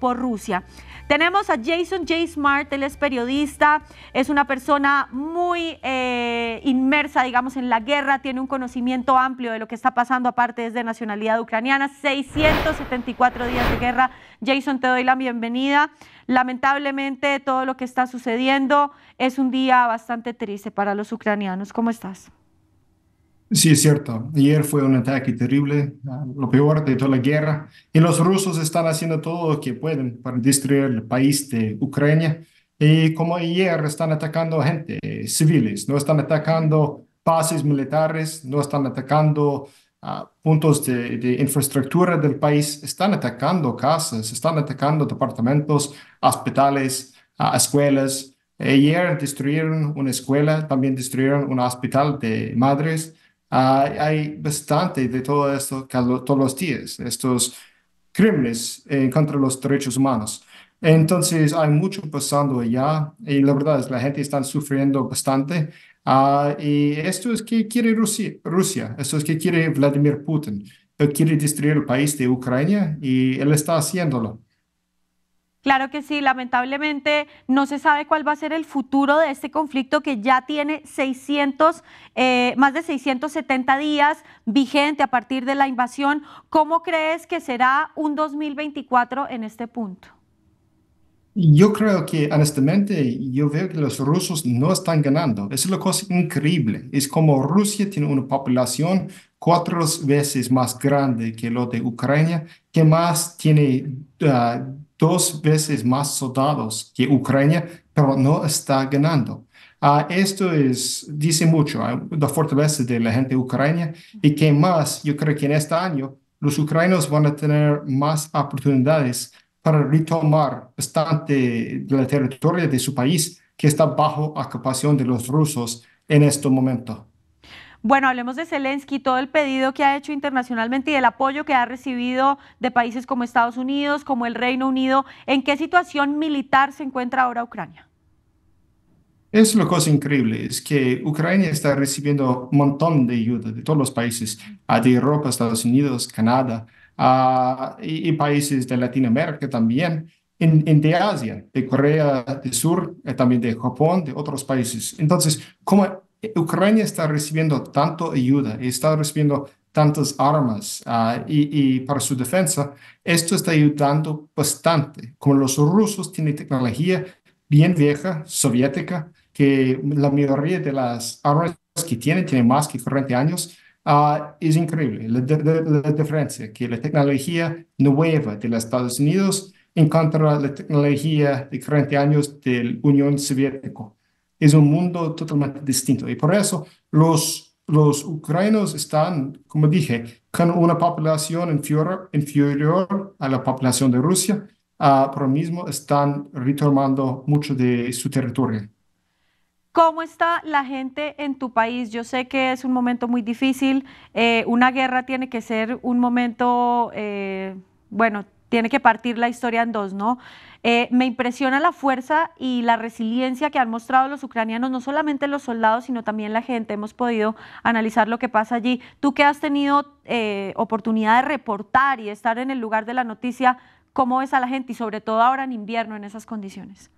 por Rusia. Tenemos a Jason J. Smart, él es periodista, es una persona muy eh, inmersa, digamos, en la guerra, tiene un conocimiento amplio de lo que está pasando, aparte desde de nacionalidad ucraniana, 674 días de guerra. Jason, te doy la bienvenida. Lamentablemente todo lo que está sucediendo es un día bastante triste para los ucranianos. ¿Cómo estás? Sí, es cierto. Ayer fue un ataque terrible, ah, lo peor de toda la guerra. Y los rusos están haciendo todo lo que pueden para destruir el país de Ucrania. Y como ayer están atacando gente, civiles, no están atacando bases militares, no están atacando ah, puntos de, infraestructura del país, están atacando casas, están atacando departamentos, hospitales, ah, escuelas. Ayer destruyeron una escuela, también destruyeron un hospital de madres hay bastante de todo esto todos los días, estos crímenes eh, contra los derechos humanos. Entonces hay mucho pasando allá y la verdad es la gente está sufriendo bastante. Ah, y esto es que quiere Rusia, Rusia, esto es que quiere Vladimir Putin. Él quiere destruir el país de Ucrania y él está haciéndolo. Claro que sí, lamentablemente no se sabe cuál va a ser el futuro de este conflicto que ya tiene 600, eh, más de 670 días vigente a partir de la invasión. ¿Cómo crees que será un 2024 en este punto? Yo creo que, honestamente, yo veo que los rusos no están ganando. Es una cosa increíble. Es como Rusia tiene una población cuatro veces más grande que lo de Ucrania, que más tiene ah, dos veces más soldados que Ucrania, pero no está ganando. Ah, esto es, dice mucho ah, la fortaleza de la gente ucrania y que más, yo creo que en este año los ucranianos van a tener más oportunidades para retomar bastante de la territorio de su país que está bajo ocupación de los rusos en este momento. Bueno, hablemos de Zelensky, todo el pedido que ha hecho internacionalmente y el apoyo que ha recibido de países como Estados Unidos, como el Reino Unido. ¿En qué situación militar se encuentra ahora Ucrania? Es una cosa increíble, es que Ucrania está recibiendo un montón de ayuda de todos los países, de Europa, Estados Unidos, Canadá y, países de Latinoamérica también, en, de Asia, de Corea del Sur, eh, también de Japón, de otros países. Entonces, ¿cómo...? Ucrania está recibiendo tanto ayuda, y está recibiendo tantas armas ah, y, para su defensa, esto está ayudando bastante. Como los rusos tienen tecnología bien vieja, soviética, que la mayoría de las armas que tienen tienen más que 40 años, ah, es increíble la, la, diferencia que la tecnología nueva de los Estados Unidos en contra de la tecnología de 40 años de la Unión Soviética es un mundo totalmente distinto. Y por eso los, los ucranianos están, como dije, con una población inferior, inferior a la población de Rusia, uh, ah, pero mismo están retomando mucho de su territorio. ¿Cómo está la gente en tu país? Yo sé que es un momento muy difícil. Eh, una guerra tiene que ser un momento, eh, bueno, tiene que partir la historia en dos, ¿no? Eh, me impresiona la fuerza y la resiliencia que han mostrado los ucranianos, no solamente los soldados, sino también la gente. Hemos podido analizar lo que pasa allí. Tú que has tenido eh, oportunidad de reportar y estar en el lugar de la noticia, ¿cómo es a la gente y sobre todo ahora en invierno en esas condiciones?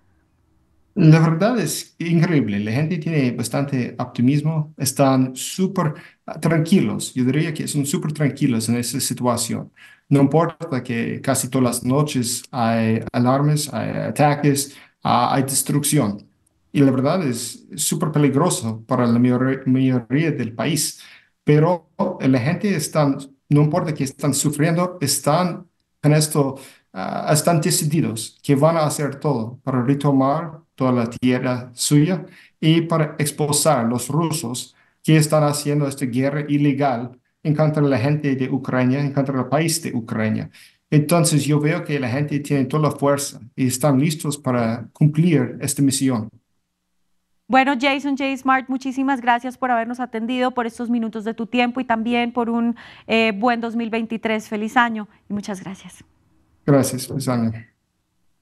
La verdad es increíble. La gente tiene bastante optimismo, están súper ah, tranquilos. Yo diría que son súper tranquilos en esa situación. No importa que casi todas las noches hay alarmes, hay ataques, hay destrucción. Y la verdad es súper peligroso para la mayoría del país. Pero la gente está, no importa que están sufriendo, están en esto, ah, están decididos que van a hacer todo para retomar toda la tierra suya y para expulsar a los rusos que están haciendo esta guerra ilegal en contra la gente de Ucrania, en contra del país de Ucrania. Entonces yo veo que la gente tiene toda la fuerza y están listos para cumplir esta misión. Bueno, Jason J. Smart, muchísimas gracias por habernos atendido, por estos minutos de tu tiempo y también por un eh, buen 2023. Feliz año y muchas gracias. Gracias, feliz